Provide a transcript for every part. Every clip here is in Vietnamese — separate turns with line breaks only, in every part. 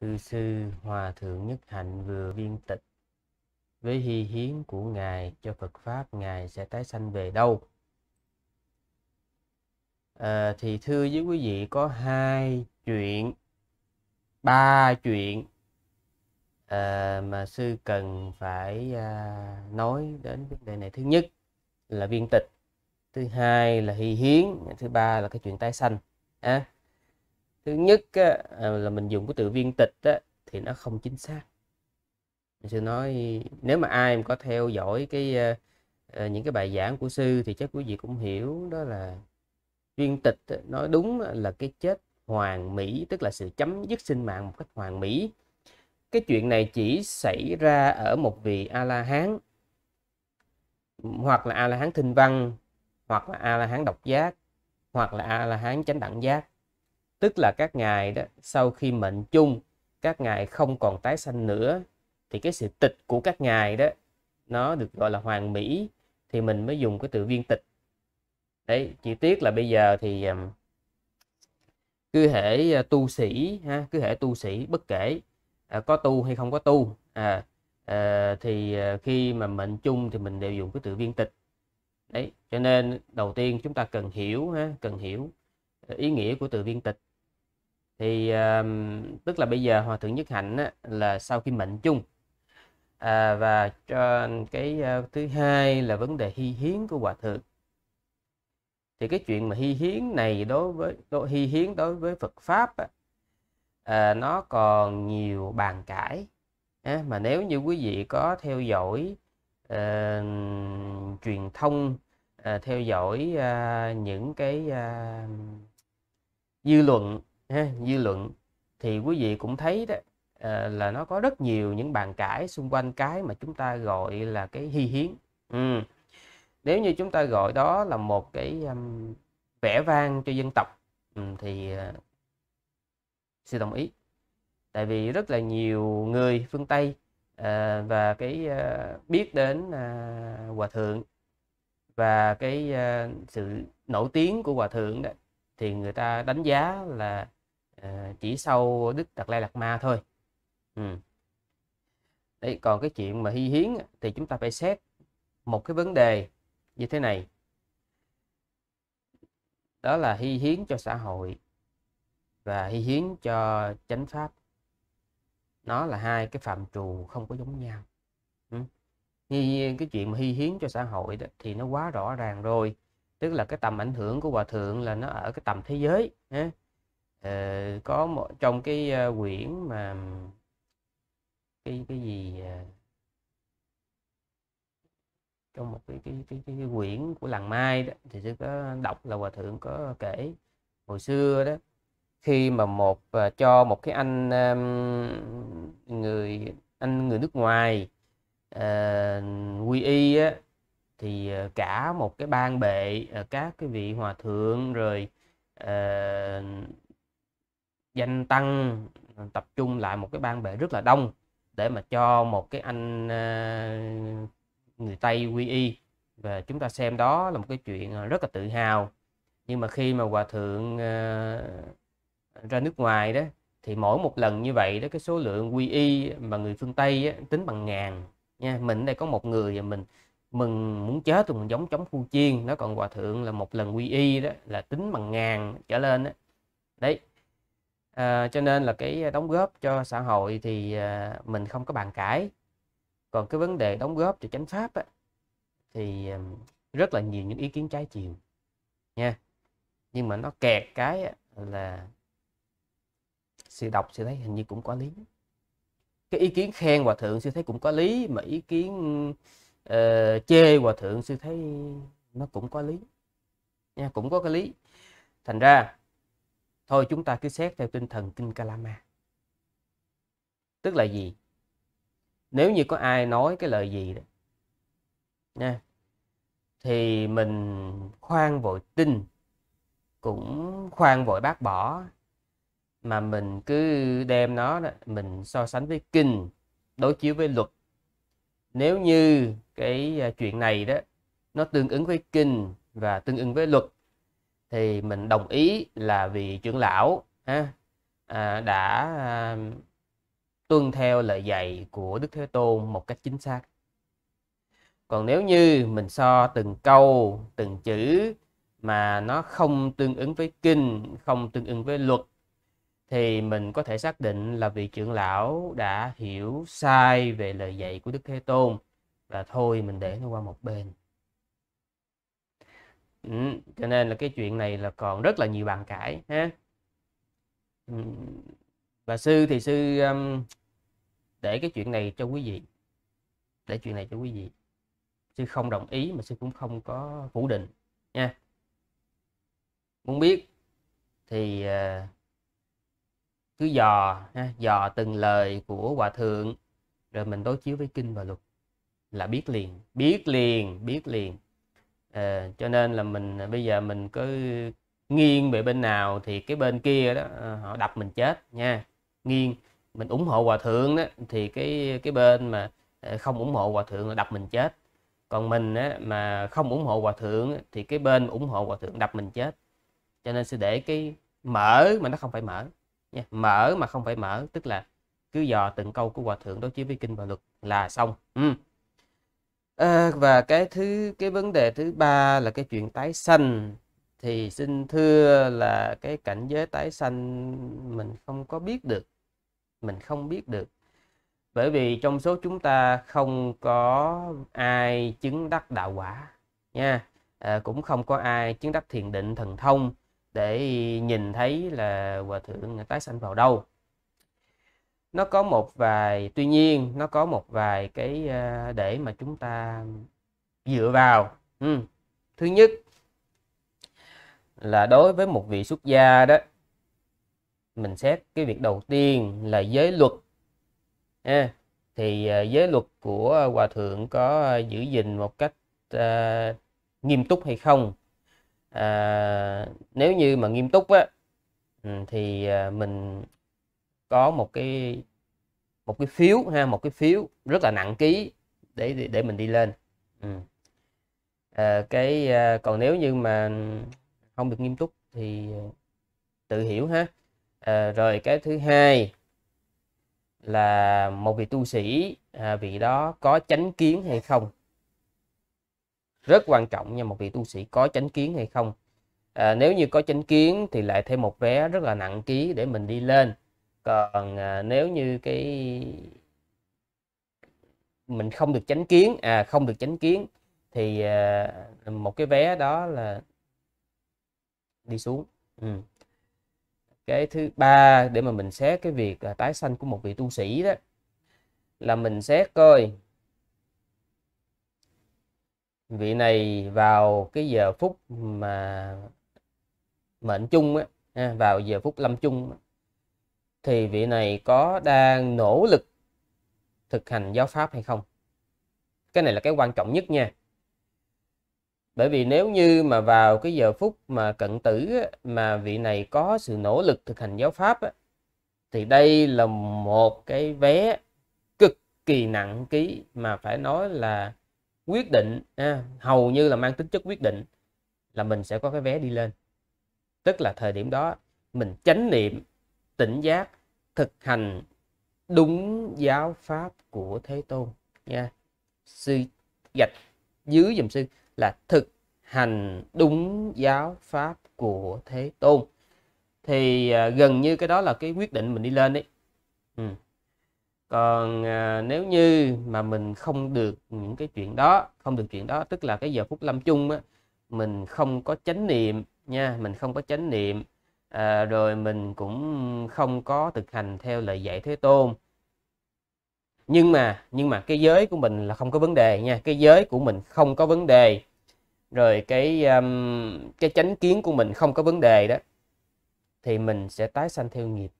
Cư sư Hòa Thượng Nhất Hạnh vừa viên tịch với hy hiến của Ngài cho Phật Pháp Ngài sẽ tái sanh về đâu? À, thì thưa với quý vị có hai chuyện, ba chuyện à, mà sư cần phải à, nói đến vấn đề này. Thứ nhất là viên tịch, thứ hai là hy hiến, thứ ba là cái chuyện tái sanh. À, thứ nhất á, à, là mình dùng cái từ viên tịch á, thì nó không chính xác mình sẽ nói nếu mà ai có theo dõi cái à, à, những cái bài giảng của sư thì chắc quý vị cũng hiểu đó là viên tịch nói đúng là cái chết hoàn mỹ tức là sự chấm dứt sinh mạng một cách hoàn mỹ cái chuyện này chỉ xảy ra ở một vị a la hán hoặc là a la hán thinh văn hoặc là a la hán độc giác hoặc là a la hán chánh đẳng giác tức là các ngài đó sau khi mệnh chung các ngài không còn tái sanh nữa thì cái sự tịch của các ngài đó nó được gọi là hoàn mỹ thì mình mới dùng cái từ viên tịch đấy chi tiết là bây giờ thì cứ hệ à, tu sĩ ha cứ hệ tu sĩ bất kể à, có tu hay không có tu à, à, thì à, khi mà mệnh chung thì mình đều dùng cái từ viên tịch đấy cho nên đầu tiên chúng ta cần hiểu ha cần hiểu à, ý nghĩa của từ viên tịch thì uh, tức là bây giờ hòa thượng nhất hạnh á, là sau khi mệnh chung à, và cho cái uh, thứ hai là vấn đề hy hiến của hòa thượng thì cái chuyện mà hy hiến này đối với đối, hy hiến đối với Phật pháp á, à, nó còn nhiều bàn cãi à, mà nếu như quý vị có theo dõi à, truyền thông à, theo dõi à, những cái à, dư luận ha, dư luận thì quý vị cũng thấy đó ờ, là nó có rất nhiều những bàn cãi xung quanh cái mà chúng ta gọi là cái hy hiến ừ. nếu như chúng ta gọi đó là một cái um, vẻ vang cho dân tộc ừ, thì uh, ờ, sự đồng ý tại vì rất là nhiều người phương tây à, và cái à, biết đến à, hòa thượng và cái à, sự nổi tiếng của hòa thượng đó thì người ta đánh giá là Ờ, chỉ sau Đức Đạt Lai Lạt Ma thôi ừ. đấy còn cái chuyện mà hy hiến thì chúng ta phải xét một cái vấn đề như thế này đó là hy hiến cho xã hội và hy hiến cho chánh pháp nó là hai cái phạm trù không có giống nhau ừ. như cái chuyện mà hy hiến cho xã hội đó, thì nó quá rõ ràng rồi tức là cái tầm ảnh hưởng của hòa thượng là nó ở cái tầm thế giới ha? Ờ, có một trong cái uh, quyển mà cái cái gì uh, trong một cái cái, cái cái cái quyển của làng mai đó thì sư có đọc là hòa thượng có kể hồi xưa đó khi mà một uh, cho một cái anh um, người anh người nước ngoài uh, quy y á thì cả một cái ban bệ các cái vị hòa thượng rồi uh, danh tăng ờ, tập trung lại một cái ban bệ rất là đông để mà cho một cái anh ờ, người Tây quy y và chúng ta xem đó là một cái chuyện ờ, rất là tự hào nhưng mà khi mà hòa thượng ra nước ngoài đó thì mỗi một lần như vậy đó cái số lượng quy y mà người phương Tây á, tính bằng ngàn nha mình đây có một người và mình mừng muốn chết thì mình giống chống khu chiên nó còn hòa thượng là một lần quy y đó là tính bằng ngàn trở lên đó. đấy à, cho nên là cái ờ, đóng góp cho xã hội thì à, mình không có bàn cãi còn cái vấn đề đóng góp cho chánh pháp á, thì rất là nhiều những ý kiến trái chiều nha nhưng mà nó kẹt cái là sự đọc sẽ thấy hình như cũng có lý cái ý kiến khen hòa thượng sư thấy cũng có lý mà ý kiến uh, chê hòa thượng sư thấy nó cũng có lý nha cũng có cái lý thành ra Thôi chúng ta cứ xét theo tinh thần Kinh Kalama. Tức là gì? Nếu như có ai nói cái lời gì đó, nha, thì mình khoan vội tin, cũng khoan vội bác bỏ, mà mình cứ đem nó đó, mình so sánh với kinh, đối chiếu với luật. Nếu như cái à, chuyện này đó nó tương ứng với kinh và tương ứng với luật thì mình đồng ý là vì trưởng lão ha, à, đã à, tuân theo lời dạy của Đức Thế Tôn một cách chính xác. Còn nếu như mình so từng câu, từng chữ mà nó không tương ứng với kinh, không tương ứng với luật thì mình có thể xác định là vị trưởng lão đã hiểu sai về lời dạy của Đức Thế Tôn và thôi mình để nó qua một bên ừ, cho nên là cái chuyện này là còn rất là nhiều bàn cãi ha ừ, và sư thì sư um, để cái chuyện này cho quý vị để chuyện này cho quý vị sư không đồng ý mà sư cũng không có phủ định nha muốn biết thì uh, cứ dò ha, dò từng lời của hòa thượng rồi mình đối chiếu với kinh và luật là biết liền biết liền biết liền à, cho nên là mình ờ, bây giờ mình cứ nghiêng về bên nào thì cái bên kia đó ờ, họ đập mình chết nha nghiêng mình ủng hộ hòa thượng đó thì cái cái bên mà không ủng hộ hòa thượng là đập mình chết còn mình á, mà không ủng hộ hòa thượng thì cái bên ủng hộ hòa thượng đập mình chết cho nên sẽ để cái mở mà nó không phải mở nha mở mà không phải mở tức là cứ dò từng câu của hòa thượng đối chiếu với kinh và luật là xong ừ à, và cái thứ cái vấn đề thứ ba là cái chuyện tái sanh thì xin thưa là cái cảnh giới tái sanh mình không có biết được mình không biết được bởi vì trong số chúng ta không có ai chứng đắc đạo quả nha à, cũng không có ai chứng đắc thiền định thần thông để nhìn thấy là hòa thượng tái sanh vào đâu nó có một vài tuy nhiên nó có một vài cái ờ, để mà chúng ta dựa vào ừ. thứ nhất là đối với một vị xuất gia đó mình xét cái việc đầu tiên là giới luật à, thì ờ, giới luật của hòa thượng có giữ gìn một cách à, nghiêm túc hay không à, nếu như mà nghiêm túc á thì mình có một cái một cái phiếu ha một cái phiếu rất là nặng ký để để, mình đi lên ừ. à, cái à, còn nếu như mà không được nghiêm túc thì tự hiểu ha à, rồi cái thứ hai là một vị tu sĩ à, vị đó có chánh kiến hay không rất quan trọng nha một vị tu sĩ có chánh kiến hay không à, nếu như có chánh kiến thì lại thêm một vé rất là nặng ký để mình đi lên còn à, nếu như cái mình không được tránh kiến à không được tránh kiến thì à, một cái vé đó là đi xuống ừ. cái thứ ba để mà mình xét cái việc à, tái sanh của một vị tu sĩ đó là mình xét coi vị này vào cái giờ phút mà mệnh chung á vào giờ phút lâm chung thì vị này có đang nỗ lực thực hành giáo pháp hay không cái này là cái quan trọng nhất nha bởi vì nếu như mà vào cái giờ phút mà cận tử mà vị này có sự nỗ lực thực hành giáo pháp thì đây là một cái vé cực kỳ nặng ký mà phải nói là quyết định hầu như là mang tính chất quyết định là mình sẽ có cái vé đi lên tức là thời điểm đó mình chánh niệm tỉnh giác thực hành đúng giáo pháp của thế tôn nha sư gạch dưới dùm sư là thực hành đúng giáo pháp của thế tôn thì à, gần như cái đó là cái quyết định mình đi lên đấy ừ. còn à, nếu như mà mình không được những cái chuyện đó không được chuyện đó tức là cái giờ phút lâm chung á mình không có chánh niệm nha mình không có chánh niệm à, rồi mình cũng không có thực hành theo lời dạy thế tôn nhưng mà nhưng mà cái giới của mình là không có vấn đề nha cái giới của mình không có vấn đề rồi cái um, cái chánh kiến của mình không có vấn đề đó thì mình sẽ tái sanh theo nghiệp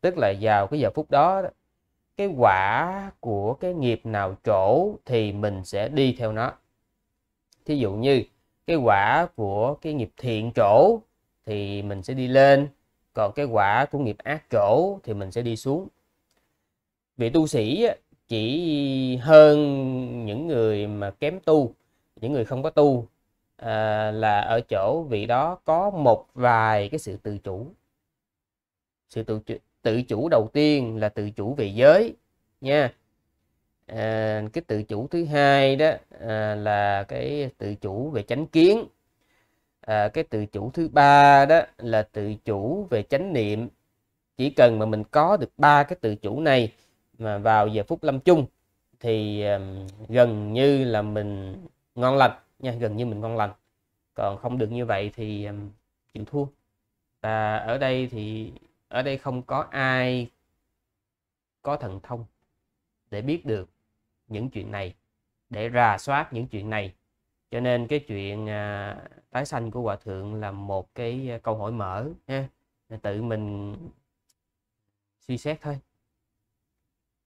tức là vào cái giờ phút đó, cái quả của cái nghiệp nào chỗ thì mình sẽ đi theo nó thí dụ như cái quả của cái nghiệp thiện chỗ thì mình sẽ đi lên còn cái quả của nghiệp ác trổ thì mình sẽ đi xuống vị tu sĩ chỉ hơn những người mà kém tu những người không có tu à, là ở chỗ vị đó có một vài cái sự tự chủ sự tự chủ, tự chủ đầu tiên là tự chủ về giới nha à, cái tự chủ thứ hai đó à, là cái tự chủ về chánh kiến à, cái tự chủ thứ ba đó là tự chủ về chánh niệm chỉ cần mà mình có được ba cái tự chủ này mà vào giờ phút lâm chung thì um, gần như là mình ngon lành nha gần như mình ngon lành còn không được như vậy thì um, chịu thua và ở đây thì ở đây không có ai có thần thông để biết được những chuyện này để rà soát những chuyện này cho nên cái chuyện à, tái sanh của hòa thượng là một cái à, câu hỏi mở ha tự mình suy xét thôi